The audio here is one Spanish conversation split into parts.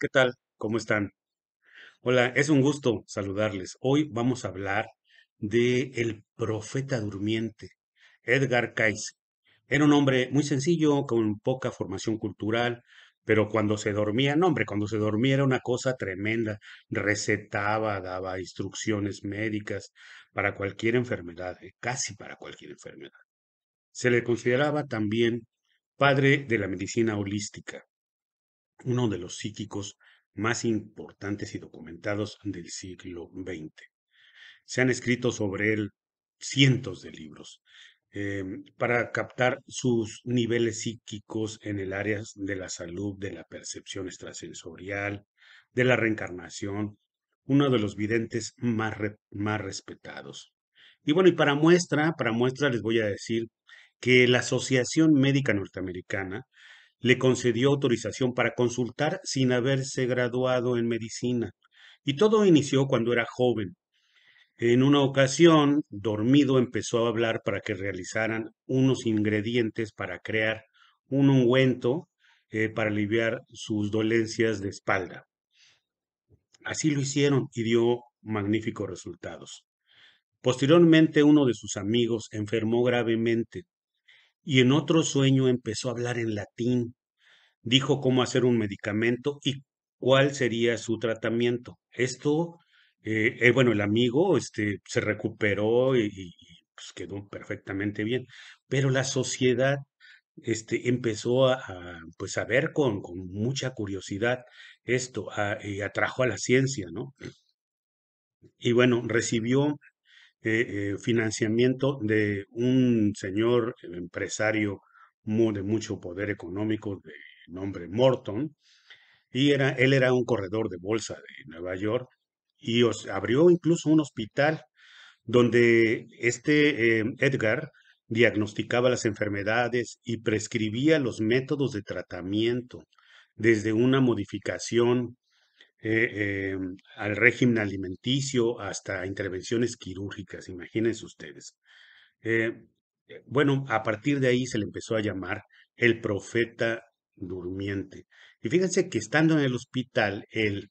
¿qué tal? ¿Cómo están? Hola, es un gusto saludarles. Hoy vamos a hablar de El Profeta Durmiente, Edgar Cayce. Era un hombre muy sencillo, con poca formación cultural, pero cuando se dormía, no hombre, cuando se dormía era una cosa tremenda. Recetaba, daba instrucciones médicas para cualquier enfermedad, eh, casi para cualquier enfermedad. Se le consideraba también padre de la medicina holística uno de los psíquicos más importantes y documentados del siglo XX. Se han escrito sobre él cientos de libros em, para captar sus niveles psíquicos en el área de la salud, de la percepción extrasensorial, de la reencarnación, uno de los videntes más, más respetados. Y bueno, y para muestra, para muestra les voy a decir que la Asociación Médica Norteamericana le concedió autorización para consultar sin haberse graduado en medicina. Y todo inició cuando era joven. En una ocasión, dormido, empezó a hablar para que realizaran unos ingredientes para crear un ungüento eh, para aliviar sus dolencias de espalda. Así lo hicieron y dio magníficos resultados. Posteriormente, uno de sus amigos enfermó gravemente y en otro sueño empezó a hablar en latín. Dijo cómo hacer un medicamento y cuál sería su tratamiento. Esto, eh, eh bueno, el amigo este, se recuperó y, pues quedó perfectamente bien, pero la sociedad este, empezó a, pues, ver con, mucha curiosidad esto y atrajo a la ciencia, ¿no? Y bueno, recibió eh, eh, financiamiento de un señor empresario de mucho poder económico de nombre Morton. Y era, él era un corredor de bolsa de Nueva York y abrió incluso un hospital donde este eh, Edgar diagnosticaba las enfermedades y prescribía los métodos de tratamiento, desde una modificación eh, em, al régimen alimenticio, hasta intervenciones quirúrgicas, imagínense ustedes. Eh, eh, bueno, a partir de ahí se le empezó a llamar el profeta durmiente. Y fíjense que estando en el hospital, él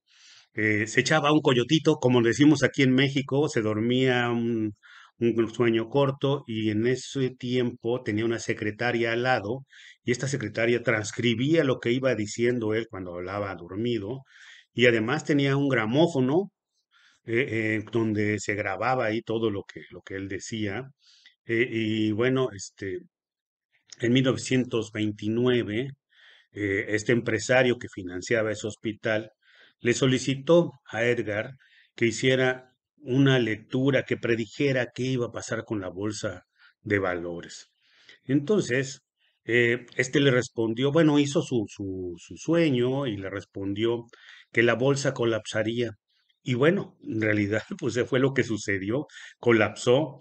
se echaba un coyotito, como decimos aquí en México, se dormía un, un sueño corto y en ese tiempo tenía una secretaria al lado y esta secretaria transcribía lo que iba diciendo él cuando hablaba dormido y además tenía un gramófono eh, eh, donde se grababa ahí todo lo que, lo que él decía. Eh, y bueno, este, en 1929, este empresario que financiaba ese hospital le solicitó a Edgar que hiciera una lectura que predijera qué iba a pasar con la bolsa de valores. Entonces, eh, este le respondió, bueno, hizo su, su, su sueño y le respondió que la bolsa colapsaría. Y bueno, en realidad, pues fue lo que sucedió, colapsó.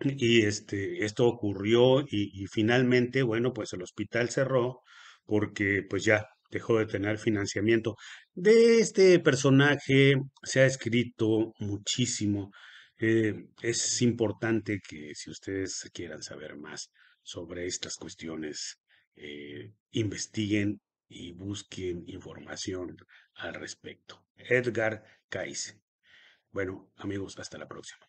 Y este, esto ocurrió y, finalmente, bueno, pues el hospital cerró porque pues ya dejó de tener financiamiento. De este personaje se ha escrito muchísimo. Eh, es importante que si ustedes quieran saber más, sobre estas cuestiones, eh, investiguen y busquen información al respecto. Edgar Caiz. Bueno, amigos, hasta la próxima.